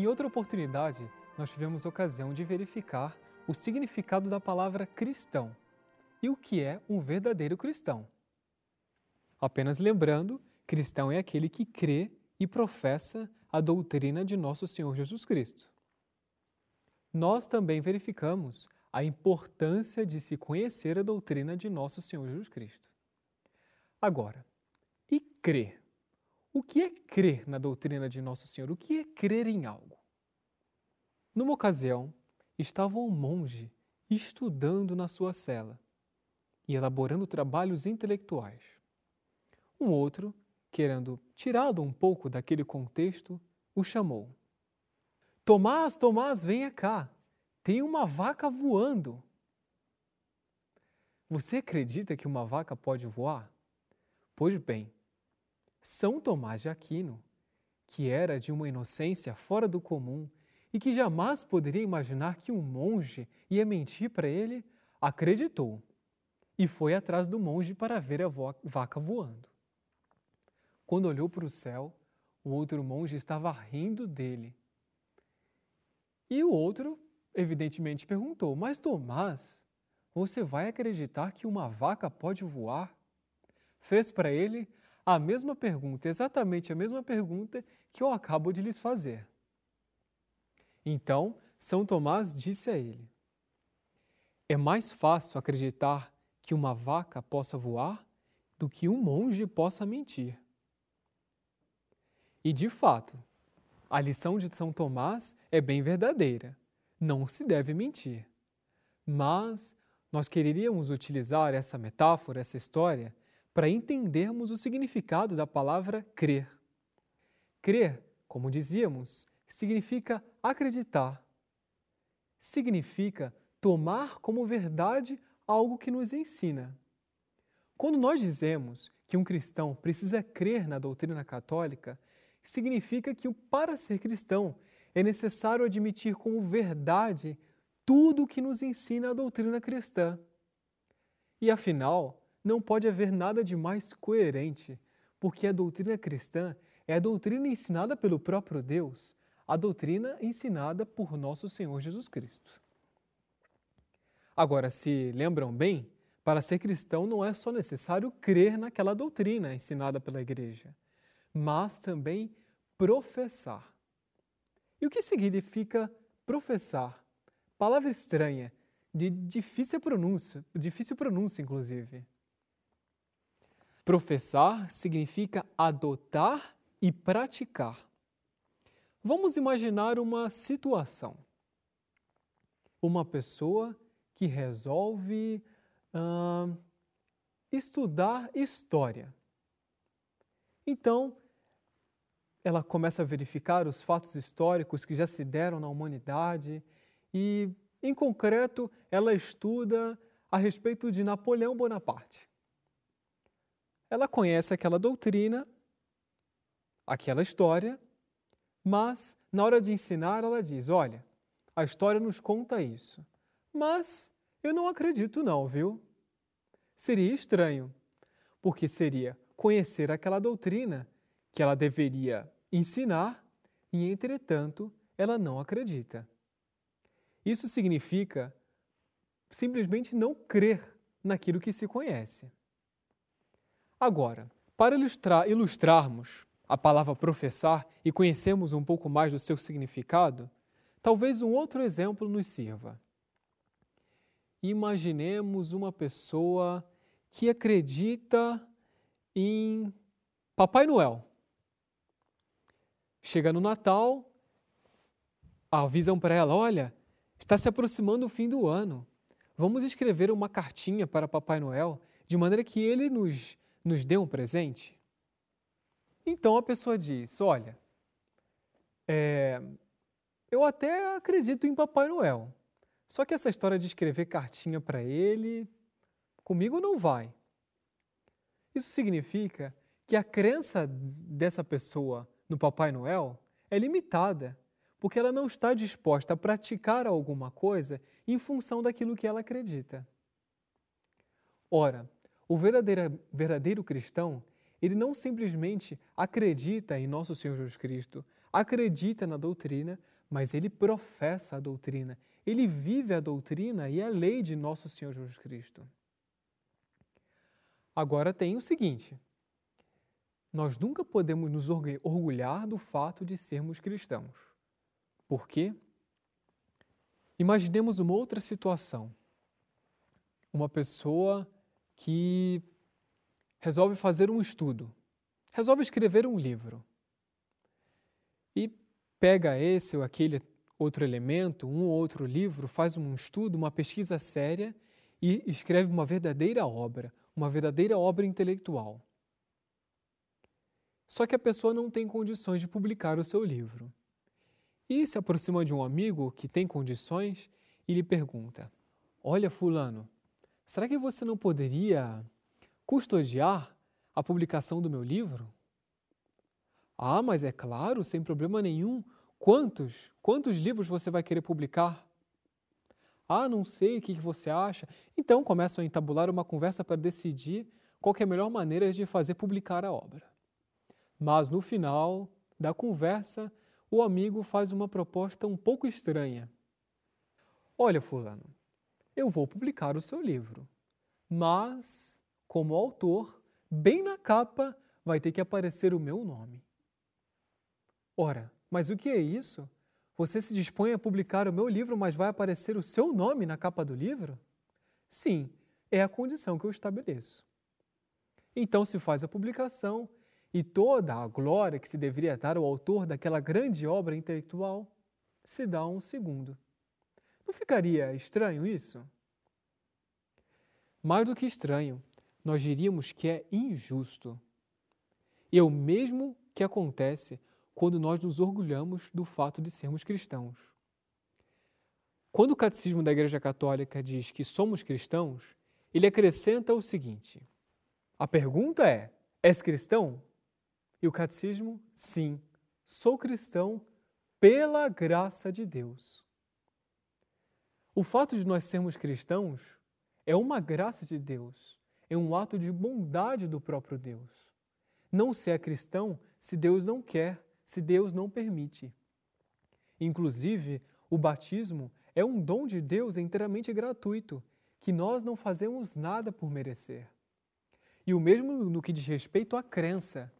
Em outra oportunidade, nós tivemos ocasião de verificar o significado da palavra cristão e o que é um verdadeiro cristão. Apenas lembrando, cristão é aquele que crê e professa a doutrina de nosso Senhor Jesus Cristo. Nós também verificamos a importância de se conhecer a doutrina de nosso Senhor Jesus Cristo. Agora, e crer? O que é crer na doutrina de Nosso Senhor? O que é crer em algo? Numa ocasião, estava um monge estudando na sua cela e elaborando trabalhos intelectuais. Um outro, querendo tirá-lo um pouco daquele contexto, o chamou. Tomás, Tomás, venha cá. Tem uma vaca voando. Você acredita que uma vaca pode voar? Pois bem, são Tomás de Aquino, que era de uma inocência fora do comum e que jamais poderia imaginar que um monge ia mentir para ele, acreditou e foi atrás do monge para ver a vaca voando. Quando olhou para o céu, o outro monge estava rindo dele. E o outro, evidentemente, perguntou: Mas Tomás, você vai acreditar que uma vaca pode voar? Fez para ele a mesma pergunta, exatamente a mesma pergunta que eu acabo de lhes fazer. Então, São Tomás disse a ele: É mais fácil acreditar que uma vaca possa voar do que um monge possa mentir. E de fato, a lição de São Tomás é bem verdadeira. Não se deve mentir. Mas nós quereríamos utilizar essa metáfora, essa história, para entendermos o significado da palavra crer. Crer, como dizíamos, significa acreditar. Significa tomar como verdade algo que nos ensina. Quando nós dizemos que um cristão precisa crer na doutrina católica, significa que para ser cristão é necessário admitir como verdade tudo o que nos ensina a doutrina cristã. E afinal, não pode haver nada de mais coerente, porque a doutrina cristã é a doutrina ensinada pelo próprio Deus, a doutrina ensinada por nosso Senhor Jesus Cristo. Agora, se lembram bem, para ser cristão não é só necessário crer naquela doutrina ensinada pela igreja, mas também professar. E o que significa professar? Palavra estranha, de difícil pronúncia, difícil pronúncia inclusive. Professar significa adotar e praticar. Vamos imaginar uma situação. Uma pessoa que resolve uh, estudar história. Então, ela começa a verificar os fatos históricos que já se deram na humanidade e, em concreto, ela estuda a respeito de Napoleão Bonaparte ela conhece aquela doutrina, aquela história, mas na hora de ensinar ela diz: olha, a história nos conta isso, mas eu não acredito, não, viu? Seria estranho, porque seria conhecer aquela doutrina que ela deveria ensinar e, entretanto, ela não acredita. Isso significa simplesmente não crer naquilo que se conhece. Agora, para ilustrar, ilustrarmos a palavra professar e conhecermos um pouco mais do seu significado, talvez um outro exemplo nos sirva. Imaginemos uma pessoa que acredita em Papai Noel. Chega no Natal, avisam para ela: olha, está se aproximando o fim do ano. Vamos escrever uma cartinha para Papai Noel, de maneira que ele nos nos dê um presente? Então a pessoa diz: Olha, é, eu até acredito em Papai Noel, só que essa história de escrever cartinha para ele, comigo não vai. Isso significa que a crença dessa pessoa no Papai Noel é limitada, porque ela não está disposta a praticar alguma coisa em função daquilo que ela acredita. Ora, o verdadeiro, verdadeiro cristão, ele não simplesmente acredita em nosso Senhor Jesus Cristo, acredita na doutrina, mas ele professa a doutrina, ele vive a doutrina e a lei de nosso Senhor Jesus Cristo. Agora tem o seguinte: nós nunca podemos nos orgulhar do fato de sermos cristãos. Por quê? Imaginemos uma outra situação. Uma pessoa que resolve fazer um estudo, resolve escrever um livro e pega esse ou aquele outro elemento, um ou outro livro, faz um estudo, uma pesquisa séria e escreve uma verdadeira obra, uma verdadeira obra intelectual. Só que a pessoa não tem condições de publicar o seu livro. E se aproxima de um amigo que tem condições e lhe pergunta: Olha, Fulano, será que você não poderia custodiar a publicação do meu livro? Ah, mas é claro, sem problema nenhum. Quantos, quantos livros você vai querer publicar? Ah, não sei, o que você acha? Então começam a entabular uma conversa para decidir qual é a melhor maneira de fazer publicar a obra. Mas no final da conversa, o amigo faz uma proposta um pouco estranha. Olha, Fulano, eu vou publicar o seu livro. Mas, como autor, bem na capa vai ter que aparecer o meu nome. Ora, mas o que é isso? Você se dispõe a publicar o meu livro, mas vai aparecer o seu nome na capa do livro? Sim, é a condição que eu estabeleço. Então se faz a publicação e toda a glória que se deveria dar ao autor daquela grande obra intelectual se dá a um segundo. Não ficaria estranho isso? Mais do que estranho, nós diríamos que é injusto. E é o mesmo que acontece quando nós nos orgulhamos do fato de sermos cristãos. Quando o Catecismo da Igreja Católica diz que somos cristãos, ele acrescenta o seguinte: a pergunta é: és cristão? E o Catecismo, sim, sou cristão pela graça de Deus. O fato de nós sermos cristãos é uma graça de Deus, é um ato de bondade do próprio Deus. Não se é cristão se Deus não quer, se Deus não permite. Inclusive, o batismo é um dom de Deus inteiramente gratuito, que nós não fazemos nada por merecer. E o mesmo no que diz respeito à crença.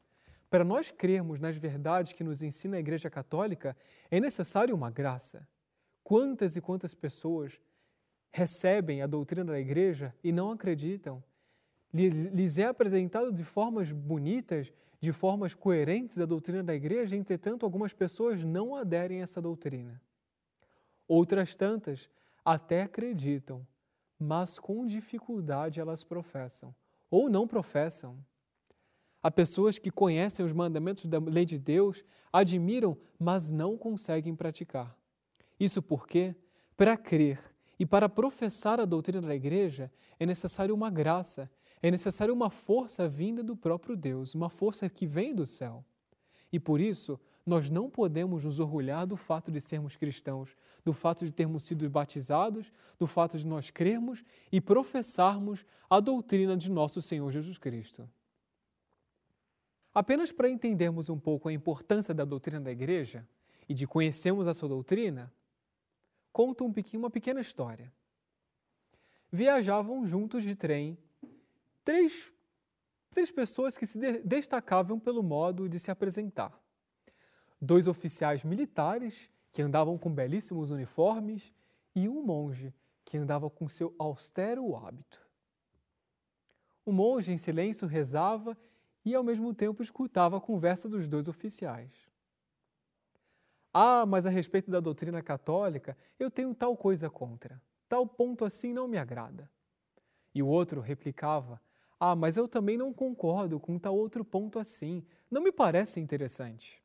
Para nós crermos nas verdades que nos ensina a Igreja Católica, é necessário uma graça. Quantas e quantas pessoas recebem a doutrina da igreja e não acreditam? Lhes é apresentado de formas bonitas, de formas coerentes a doutrina da igreja, entretanto, algumas pessoas não aderem a essa doutrina. Outras tantas até acreditam, mas com dificuldade elas professam, ou não professam. Há pessoas que conhecem os mandamentos da lei de Deus, admiram, mas não conseguem praticar. Isso porque, para crer e para professar a doutrina da igreja, é necessário uma graça, é necessário uma força vinda do próprio Deus, uma força que vem do céu. E por isso, nós não podemos nos orgulhar do fato de sermos cristãos, do fato de termos sido batizados, do fato de nós crermos e professarmos a doutrina de nosso Senhor Jesus Cristo. Apenas para entendermos um pouco a importância da doutrina da Igreja e de conhecermos a sua doutrina, conta um pequeno, uma pequena história. Viajavam juntos de trem três, três pessoas que se de, destacavam pelo modo de se apresentar. Dois oficiais militares, que andavam com belíssimos uniformes, e um monge, que andava com seu austero hábito. O monge, em silêncio, rezava e, ao mesmo tempo, escutava a conversa dos dois oficiais. Ah, mas a respeito da doutrina católica, eu tenho tal coisa contra. Tal ponto assim não me agrada. E o outro replicava: Ah, mas eu também não concordo com tal outro ponto assim. Não me parece interessante.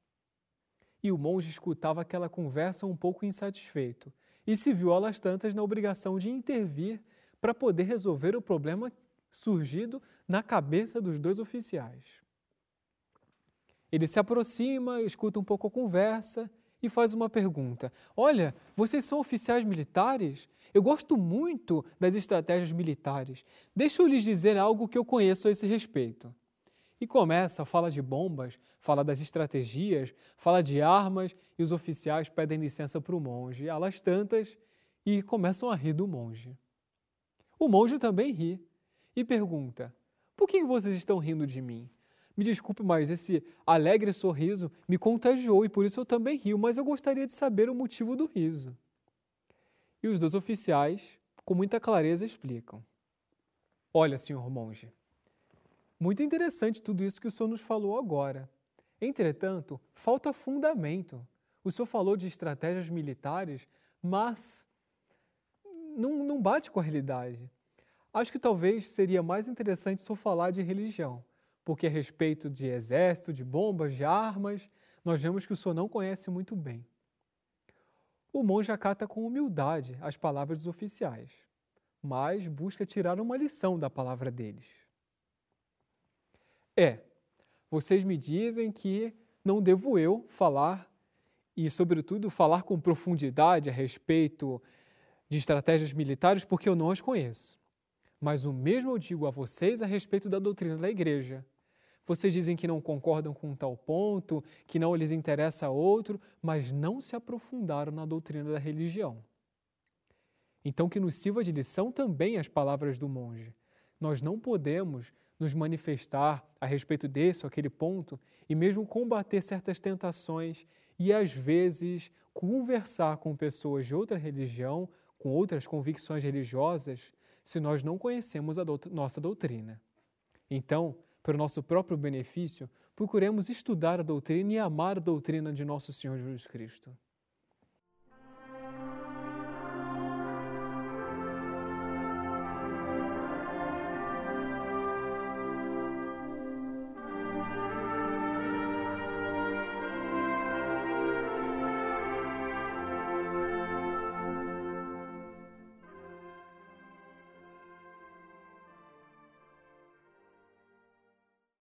E o monge escutava aquela conversa um pouco insatisfeito e se viu às tantas na obrigação de intervir para poder resolver o problema surgido na cabeça dos dois oficiais. Ele se aproxima, escuta um pouco a conversa e faz uma pergunta: Olha, vocês são oficiais militares? Eu gosto muito das estratégias militares. Deixa eu lhes dizer algo que eu conheço a esse respeito. E começa, fala de bombas, fala das estratégias, fala de armas, e os oficiais pedem licença para o monge, alas tantas, e começam a rir do monge. O monge também ri e pergunta: Por que vocês estão rindo de mim? Me desculpe, mas esse alegre sorriso me contagiou e por isso eu também rio, mas eu gostaria de saber o motivo do riso. E os dois oficiais, com muita clareza, explicam: Olha, senhor monge, muito interessante tudo isso que o senhor nos falou agora. Entretanto, falta fundamento. O senhor falou de estratégias militares, mas não, não bate com a realidade. Acho que talvez seria mais interessante o senhor falar de religião porque a respeito de exército, de bombas, de armas, nós vemos que o senhor não conhece muito bem. O monge acata com humildade as palavras dos oficiais, mas busca tirar uma lição da palavra deles. É, vocês me dizem que não devo eu falar e, sobretudo, falar com profundidade a respeito de estratégias militares porque eu não as conheço. Mas o mesmo eu digo a vocês a respeito da doutrina da igreja. Vocês dizem que não concordam com um tal ponto, que não lhes interessa outro, mas não se aprofundaram na doutrina da religião. Então, que nos sirva de lição também as palavras do monge. Nós não podemos nos manifestar a respeito desse ou aquele ponto e mesmo combater certas tentações e, às vezes, conversar com pessoas de outra religião, com outras convicções religiosas, se nós não conhecemos a nossa doutrina. Então, para o nosso próprio benefício, procuremos estudar a doutrina e amar a doutrina de nosso Senhor Jesus Cristo.